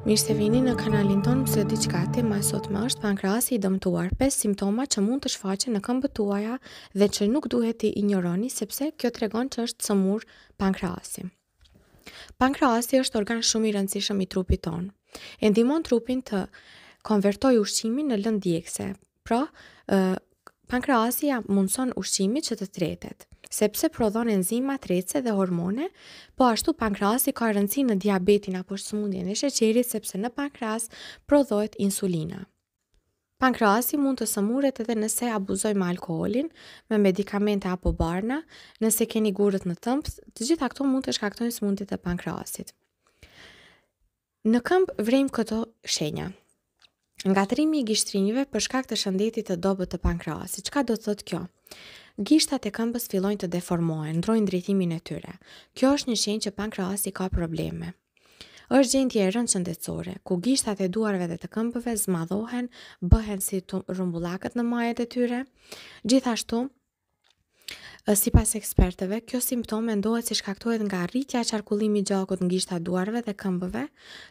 Mirë se vini në kanalin tonë mësë diqka të ma sot më është pankrasi i dëmtuar 5 simptoma që mund të shfaqe në këmbëtuaja dhe që nuk duhet i ignoroni sepse kjo të regon që është sëmur pankrasi. Pankrasi është organ shumë i rëndësishëm i trupit tonë. Endimon trupin të konvertoj ushqimin në lëndjekse, pra Pankreasia mundëson ushqimi që të tretet, sepse prodhon enzima trece dhe hormone, po ashtu pankreasi ka rëndësi në diabetin apo shumundjen e sheqerit, sepse në pankreas prodhojt insulina. Pankreasi mund të sëmuret edhe nëse abuzojmë alkoholin, me medikamente apo barna, nëse keni gurët në tëmpës, të gjitha këto mund të shkaktojnë sëmundit e pankreasit. Në këmbë vrejmë këto shenja, Ngatrimi i gishtrinjëve për shkak të shëndetit të dobët të pankreasit. Çka do të thotë kjo? Gishtat e këmbës fillojnë të deformohen, ndrojnë drejtimin e tyre. Kjo është një shenjë që pankreasi ka probleme. Është gjendje e rëndë shëndetësore, ku gishtat e duarve dhe të këmbëve zmadhohen, bëhen si të rrumbullakët në majet e tyre. Gjithashtu, si pas ekspertëve, kjo simptome ndohet si shkaktohet nga rritja e qarkullimi gjakot në gishtat duarve dhe këmbëve,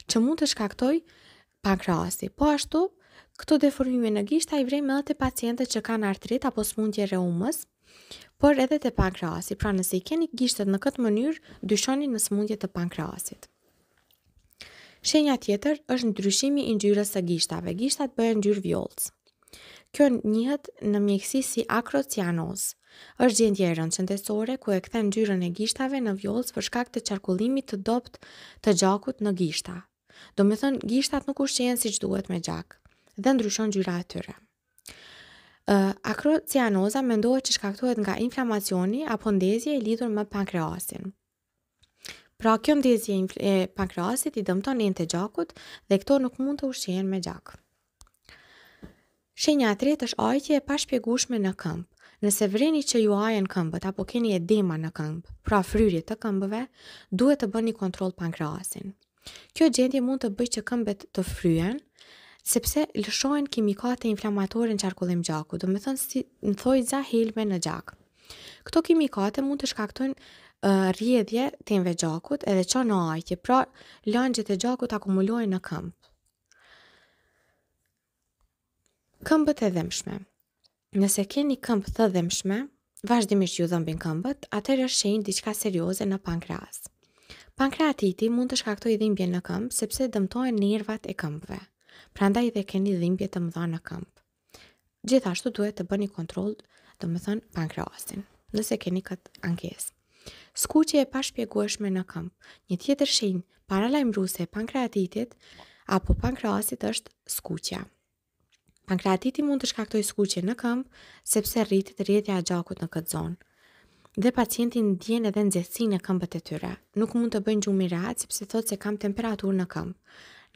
që mund të shkaktoj pankreasi. Po ashtu, këto deformime në gishta i vrejmë edhe të pacientët që kanë artrit apo smundje reumës, por edhe të pankreasi. Pra nëse i keni gishtet në këtë mënyrë, dyshoni në smundje të pankreasit. Shenja tjetër është ndryshimi i ngjyrës së gishtave. Gishtat bëhen ngjyrë vjollcë. Kjo njëhet në mjekësi si akrocianoz. është gjendje e rëndë qëndesore ku e këthe në gjyrën e gishtave në vjollës për shkak të qarkullimit të dopt të gjakut në gishta, Do me thënë, gishtat nuk ushqen si që duhet me gjak, dhe ndryshon gjyra atyre. tyre. Uh, akrocianoza mendohet që shkaktohet nga inflamacioni apo ndezje e lidur me pankreasin. Pra, kjo ndezje e pankreasit i dëmton njën të gjakut dhe këto nuk mund të ushqen me gjak. Shenja rritë është ajtje e pashpjegushme në këmpë. Nëse vreni që ju ajen këmbët apo keni edema në këmbë, pra fryrje të këmbëve, duhet të bëni kontrol pankreasin. Kjo gjendje mund të bëjë që këmbët të fryen, sepse lëshojnë kimikate inflamatore në qarkullim gjaku, do me thënë si në thoi za helme në gjak. Këto kimikate mund të shkaktojnë uh, rjedhje temve gjakut edhe që në ajtje, pra lëngjët e gjakut akumulojnë në këmp. Këmbët e dhemshme. Nëse keni këmp të dhemshme, vazhdimisht ju dhëmbin këmbët, atër është shenjë diçka serioze në pankreasë. Pankreatiti mund të shkaktoj dhimbje në këmbë sepse dëmtojnë nervat e këmbëve. Pranda i dhe keni dhimbje të mëdha në këmbë. Gjithashtu duhet të bëni kontroll, të më pankreasin, nëse keni këtë ankes. Skuqje e pashpjegueshme në këmbë. Një tjetër shenjë paralajmëruese e pankreatitit apo pankreasit është skuqja. Pankreatiti mund të shkaktoj skuqje në këmbë sepse rritet rrjedhja e gjakut në këtë zonë dhe pacientin ndjen edhe nxehtësinë në këmbët e tyre. Nuk mund të bëjnë gjumë rat sepse thotë se kam temperaturë në këmbë.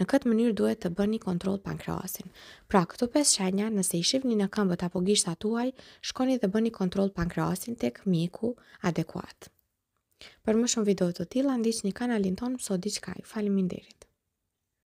Në këtë mënyrë duhet të bëni kontroll pankreasin. Pra, këto pesë shenja, nëse i shihni në këmbët apo gishtat tuaj, shkoni dhe bëni kontroll pankreasin tek miku adekuat. Për më shumë video të tilla, ndiqni kanalin tonë, sot diçka. Faleminderit.